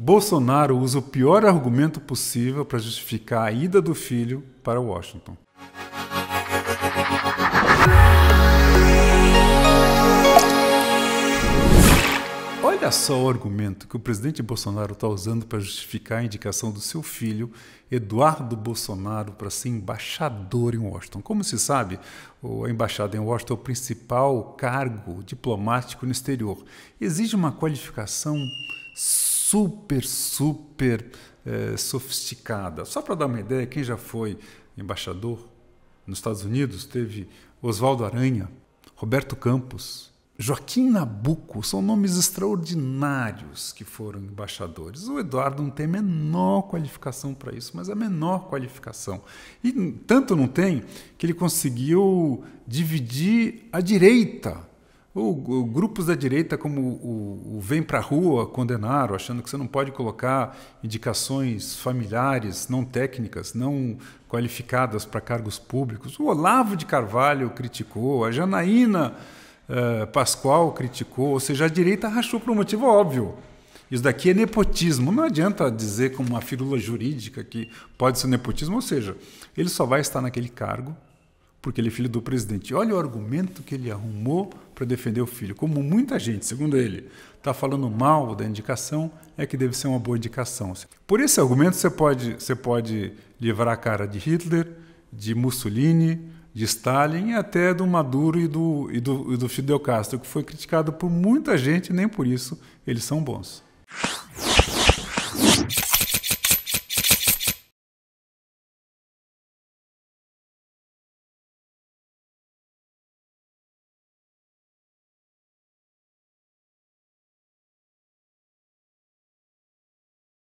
Bolsonaro usa o pior argumento possível para justificar a ida do filho para Washington. Olha só o argumento que o presidente Bolsonaro está usando para justificar a indicação do seu filho, Eduardo Bolsonaro, para ser embaixador em Washington. Como se sabe, a embaixada em Washington é o principal cargo diplomático no exterior. Exige uma qualificação super, super é, sofisticada. Só para dar uma ideia, quem já foi embaixador nos Estados Unidos teve Oswaldo Aranha, Roberto Campos, Joaquim Nabuco, são nomes extraordinários que foram embaixadores. O Eduardo não tem a menor qualificação para isso, mas a menor qualificação. E tanto não tem que ele conseguiu dividir a direita ou, grupos da direita, como o, o Vem Pra Rua, condenaram, achando que você não pode colocar indicações familiares, não técnicas, não qualificadas para cargos públicos. O Olavo de Carvalho criticou, a Janaína uh, Pascoal criticou, ou seja, a direita rachou por um motivo óbvio. Isso daqui é nepotismo. Não adianta dizer como uma firula jurídica que pode ser nepotismo, ou seja, ele só vai estar naquele cargo porque ele é filho do presidente. Olha o argumento que ele arrumou para defender o filho. Como muita gente, segundo ele, está falando mal da indicação, é que deve ser uma boa indicação. Por esse argumento, você pode, você pode livrar a cara de Hitler, de Mussolini, de Stalin e até do Maduro e do, e do, e do Fidel Castro, que foi criticado por muita gente, nem por isso eles são bons.